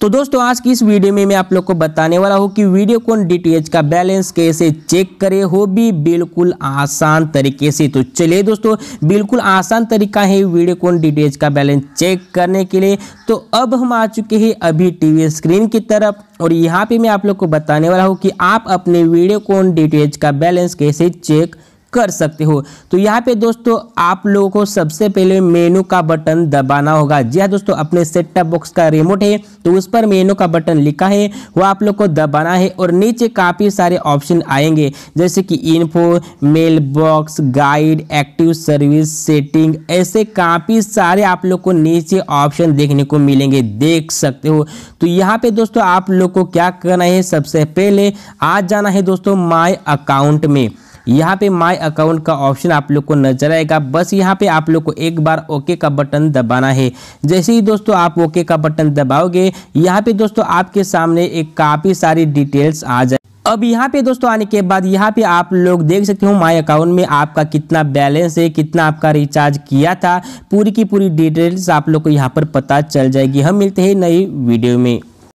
तो दोस्तों आज की इस वीडियो में मैं आप लोग को बताने वाला हूँ कि वीडियो कौन डीटीएच का बैलेंस कैसे चेक करे हो भी बिल्कुल आसान तरीके से तो चलिए दोस्तों बिल्कुल आसान तरीका है कौन डीटीएच का बैलेंस चेक करने के लिए तो अब हम आ चुके हैं अभी टीवी स्क्रीन की तरफ और यहाँ पे मैं आप लोग को बताने वाला हूँ कि आप अपने वीडियोकॉन डीटीएच का बैलेंस कैसे चेक कर सकते हो तो यहाँ पे दोस्तों आप लोगों को सबसे पहले मेनू का बटन दबाना होगा जी हाँ दोस्तों अपने सेट टॉप बॉक्स का रिमोट है तो उस पर मेनू का बटन लिखा है वो आप लोग को दबाना है और नीचे काफ़ी सारे ऑप्शन आएंगे जैसे कि info mailbox guide active service setting ऐसे काफ़ी सारे आप लोग को नीचे ऑप्शन देखने को मिलेंगे देख सकते हो तो यहाँ पे दोस्तों आप लोग को क्या करना है सबसे पहले आज जाना है दोस्तों माई अकाउंट में यहाँ पे माय अकाउंट का ऑप्शन आप लोग को नजर आएगा बस यहाँ पे आप लोग को एक बार ओके का बटन दबाना है जैसे ही दोस्तों आप ओके का बटन दबाओगे यहाँ पे दोस्तों आपके सामने एक काफ़ी सारी डिटेल्स आ जाए अब यहाँ पे दोस्तों आने के बाद यहाँ पे आप लोग देख सकते हो माय अकाउंट में आपका कितना बैलेंस है कितना आपका रिचार्ज किया था पूरी की पूरी डिटेल्स आप लोग को यहाँ पर पता चल जाएगी हम मिलते हैं नई वीडियो में